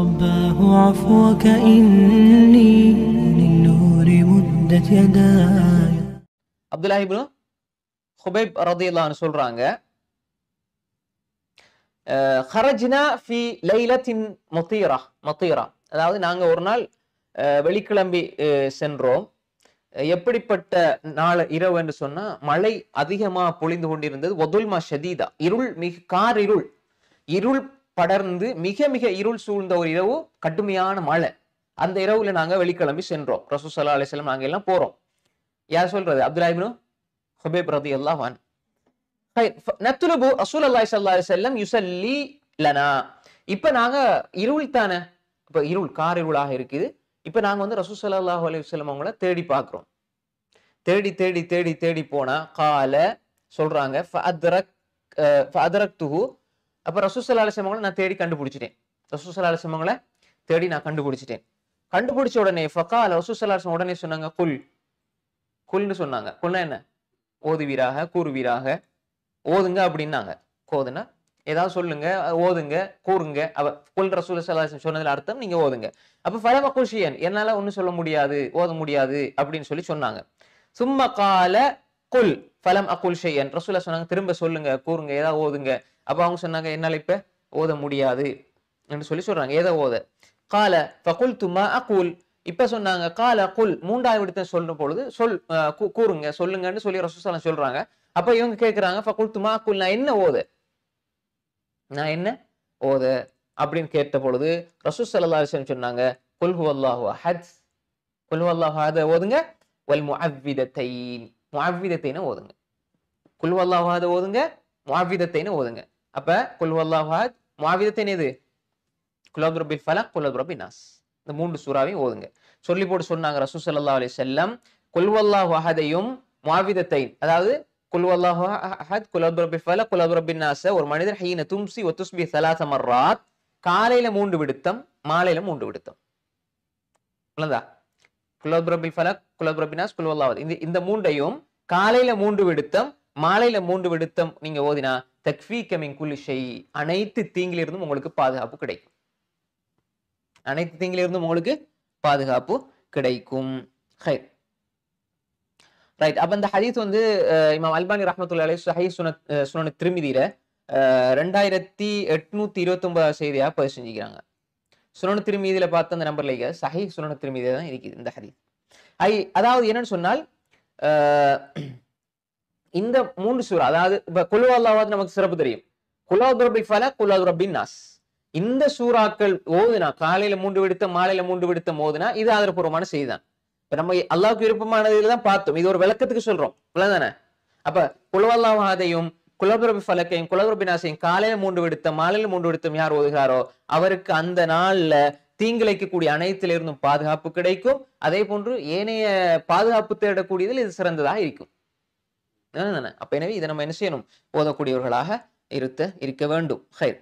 رباه عفوك إني للنور مدت يداي عبد الله بن خبيب رضي الله عنه சொல்றாங்க خرجنا في ليلة مطيرة مطيرة அதாவது நாங்கள் ஒரு நாள் வெளிக்கிளம்பி சென்றோம் எப்படிப்பட்ட நாள் இரவு என்று சொன்னா மழை அதிகமாக பொழிந்து கொண்டிருந்தது ஒதுல்மா ஷதீதா இருள் மிக கார் இருள் இருள் படர்ந்து மிக மிக இருள் சூழ்ந்த ஒரு இரவு கடுமையான மழை அந்த இரவுல நாங்க வெளிக்கிளம்பி சென்றோம் ரசூசல்லா அலிஸ்லாம் நாங்க எல்லாம் போறோம் யார் சொல்றது அப்துல்லாஹிபின் ஹுபேப் ரதி அல்லாஹான் நத்துலபு ரசூல் அல்லாஹ் சல்லா அலிசல்லம் யுசல்லி லனா இப்ப நாங்க இருள் தானே இப்ப இருள் கார் இருளாக இருக்குது இப்ப நாங்க வந்து ரசூல் சல்லாஹூ அலிவசல்லம் அவங்கள தேடி பார்க்குறோம் தேடி தேடி தேடி தேடி போனா கால சொல்றாங்க ஃபஅத்ரக் ஃபஅத்ரக் துஹு அப்போ ரசூசல்லா அலிஸ்லாமங்களை நான் தேடி கண்டுபிடிச்சிட்டேன் ரசூசல்லா அலிஸ்லாமங்களை தேடி நான் கண்டுபிடிச்சிட்டேன் கண்டுபிடிச்ச உடனே ஃபக்கா அல்ல ரசூசல்லா அலிஸ்லாம் உடனே சொன்னாங்க குல் குல்னு சொன்னாங்க குல்னா என்ன ஓதுவீராக கூறுவீராக ஓதுங்க அப்படின்னாங்க கோதுனா ஏதாவது சொல்லுங்க ஓதுங்க கூறுங்க அவ குல் ரசூல் சலாஹம் சொன்னதுல அர்த்தம் நீங்க ஓதுங்க அப்ப ஃபலம குஷியன் என்னால ஒன்றும் சொல்ல முடியாது ஓத முடியாது அப்படின்னு சொல்லி சொன்னாங்க சும்மா கால குல் ஃபலம் அகுல் செய்யன் ரசூலா சொன்னாங்க திரும்ப சொல்லுங்க கூறுங்க ஏதாவது ஓதுங்க அப்போ அவங்க சொன்னாங்க என்னால் இப்போ ஓத முடியாது என்று சொல்லி சொல்றாங்க ஏதோ ஓத கால ஃபகுல் துமா அகுல் இப்ப சொன்னாங்க கால குல் மூன்றாவது விடத்தை சொல்லும் பொழுது சொல் கூறுங்க சொல்லுங்கன்னு சொல்லி ரசூசாலம் சொல்றாங்க அப்ப இவங்க கேட்கிறாங்க ஃபகுல் துமா அகுல் நான் என்ன ஓத நான் என்ன ஓத அப்படின்னு கேட்ட பொழுது ரசூ சல்லா சொன்னாங்க குல்ஹு அல்லாஹு ஹஜ் குல்ஹு அல்லாஹு ஹத ஓதுங்க வல் முஅவ்விதத்தைன் மாவிதத்தைன்னு ஓதுங்க குல்வல்லாஹாத ஓதுங்க மாவிதத்தைன்னு ஓதுங்க அப்ப குல்வல்லாஹாத் மாவிதத்தைன்னு எது குலாப் ரபி ஃபலக் குலாப் ரபி நாஸ் இந்த மூன்று சூறாவையும் ஓதுங்க சொல்லி போட்டு சொன்னாங்க ரசூ சல்லா அலி செல்லம் குல்வல்லா வஹதையும் மாவிதத்தை அதாவது குல்வல்லாஹத் குலாப் ரபி ஃபலக் குலாப் ரபி நாச ஒரு மனிதர் ஹீன தும்சி ஒத்துஸ்பி சலாசமர்ராத் காலையில மூன்று விடுத்தம் மாலையில மூன்று விடுத்தம் இல்லதா ஃபலக் இந்த இந்த மூன்றையும் காலையில மூன்று விடுத்தம் மாலையில மூன்று விடுத்தம் நீங்க ஓதினா கமிங் குலிஷை அனைத்து தீங்கிலிருந்தும் உங்களுக்கு பாதுகாப்பு கிடைக்கும் அனைத்து தீங்கிலிருந்தும் உங்களுக்கு பாதுகாப்பு கிடைக்கும் ரைட் அப்ப இந்த ஹதீஸ் வந்து இமாம் அல்பானி ரஹமத்துல்லா அலி ஹை சுன சுனனு திருமிதியில ரெண்டாயிரத்தி எட்நூத்தி இருபத்தி ஒன்பதாவது செய்தியா பதிவு செஞ்சுக்கிறாங்க சுனனு திருமீதியில் பார்த்த அந்த நம்பர்ல இருக்க சஹி சுனனு திருமீதியில் தான் இருக்குது இந்த ஹதீஸ் ஐ அதாவது என்னன்னு சொன்னால் இந்த மூன்று சூறா அதாவது இப்போ குலு நமக்கு சிறப்பு தெரியும் குலாதுரபி ஃபல குலாதுரபி நாஸ் இந்த சூறாக்கள் ஓதுனா காலையில மூன்று விடுத்த மாலையில மூன்று விடுத்த மோதுனா இது ஆதரபூர்வமான செய்திதான் இப்ப நம்ம அல்லாவுக்கு விருப்பமானதுல தான் பார்த்தோம் இது ஒரு விளக்கத்துக்கு சொல்றோம் இவ்வளவுதானே அப்ப குலவல்லாவாதையும் குலபரபி பலக்கையும் குலபிரபிநாசையும் காலையில மூண்டு விடுத்தம் மாலையில மூண்டு விடுத்தம் யார் ஓதுகிறாரோ அவருக்கு அந்த நாள்ல தீங்கிழைக்கக்கூடிய அனைத்திலிருந்தும் பாதுகாப்பு கிடைக்கும் அதே போன்று ஏனைய பாதுகாப்பு தேடக்கூடியதில் இது சிறந்ததாக இருக்கும் அப்ப எனவே இதை நம்ம என்ன செய்யணும் ஓதக்கூடியவர்களாக இருத்த இருக்க வேண்டும் ஹைர்